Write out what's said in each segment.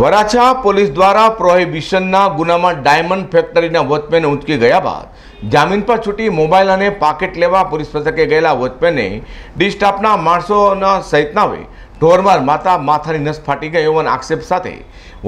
Varachha police દ્વારા પ્રોહિબિશનના ગુનામાં diamond ફેક્ટરીના વોચમેન ઉંચકી ગયા બાદ જામીન પર છૂટી મોબાઈલ અને પાકેટ લેવા પોલીસ મથકે ગયેલા વોચમેને ડિસ્ટાફના માણસોના સહિતનાવે ઢોરમાર માતા માથાની નસ ફાટી ગઈ હોવાના આક્ષેપ સાથે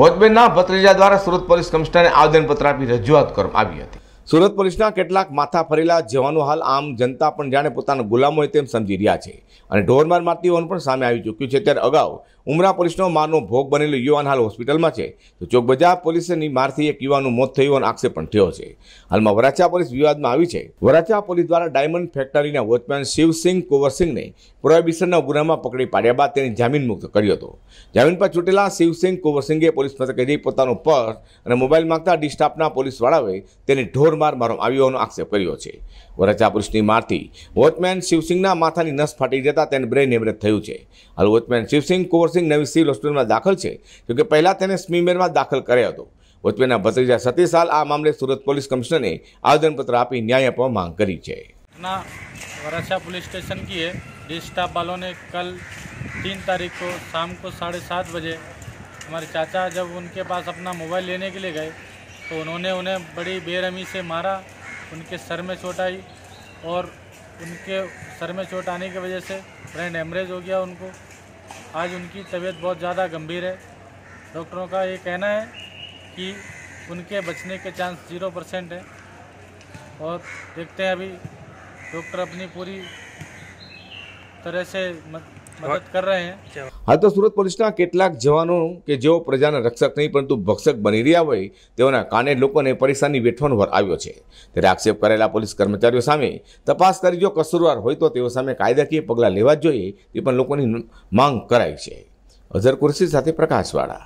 વોચમેનના ભત્રીજા દ્વારા સુરત પોલીસ કમિશનરને આવેદનપત્ર આપી રજૂઆત કરવામાં આવી હતી સુરત પોલીસના કેટલાક માથા ફરેલા જવાનો હાલ આમ જનતા પણ જાણે પોતાના ગુલામ હોય તેમ સમજી રહ્યા છે અને ઢોરમાર મારતી હોવાનું પણ સામે આવી ચૂક્યું છે ત્યારે અગાઉ ઉમરા પોલીસનો મારનો ભોગ બનેલો યુવાન હાલ હોસ્પિટલમાં છે તો ચોકબજાર પોલીસની મારથી એક યુવાનનું મોત થયું હોવાનો આક્ષેપ પણ થયો છે હાલમાં વરાછા પોલીસ વિવાદમાં આવી છે વરાછા પોલીસ દ્વારા ડાયમંડ ફેક્ટરીના વોચમેન શિવસિંહ કુંવરસિંહને પ્રોહિબિશનના ગુનામાં પકડી પાડ્યા બાદ તેને જામીન મુક્ત કર્યો હતો જામીન પર ચૂંટેલા શિવસિંહ કુંવરસિંહે પોલીસ મથકે જઈ પોતાનો પર્સ અને મોબાઈલ માંગતા ડી સ્ટાફના પોલીસવાળાએ તેને ઢોર વારંવાર મારવામાં આવ્યો આક્ષેપ કર્યો છે વરચા પુરુષની મારથી વોચમેન શિવસિંહના માથાની નસ ફાટી જતા તેને બ્રેન હેમરેજ થયું છે હાલ વોચમેન શિવસિંહ કુંવરસિંહ નવી સિવિલ હોસ્પિટલમાં દાખલ છે જોકે પહેલાં તેને સ્મીમેરમાં દાખલ કર્યો હતો વોચમેનના ભત્રીજા સતીસાલ આ મામલે સુરત પોલીસ કમિશનરને આવેદનપત્ર આપી ન્યાય આપવા માંગ કરી છે વराछा पुलिस स्टेशन की है डी स्टाफ वालों ने कल तीन तारीख को शाम को साढ़े सात बजे हमारे चाचा जब उनके पास अपना मोबाइल लेने तो उन्होंने उन्हें बड़ी बेरहमी से मारा उनके सर में चोट आई और उनके सर में चोट आने की वजह से ब्रेन हेमरेज हो गया उनको आज उनकी तबीयत बहुत ज़्यादा गंभीर है डॉक्टरों का ये कहना है कि उनके बचने के चांस जीरो परसेंट है और देखते हैं अभी डॉक्टर अपनी पूरी तरह से मत હા તો સુરત પોલીસના કેટલાક જવાનો કે જેઓ પ્રજાના રક્ષક નહીં પરંતુ ભક્ષક બની રહ્યા હોય તેઓના કાને લોકોને પરેશાની વેઠવાનો વર આવ્યો છે ત્યારે આક્ષેપ કરેલા પોલીસ કર્મચારીઓ સામે તપાસ કરી જો કસૂરવાર હોય તો તેઓ સામે કાયદાકીય પગલાં લેવા જ જોઈએ તે પણ લોકોની માંગ કરાઈ છે અઝર કુરશી સાથે પ્રકાશવાળા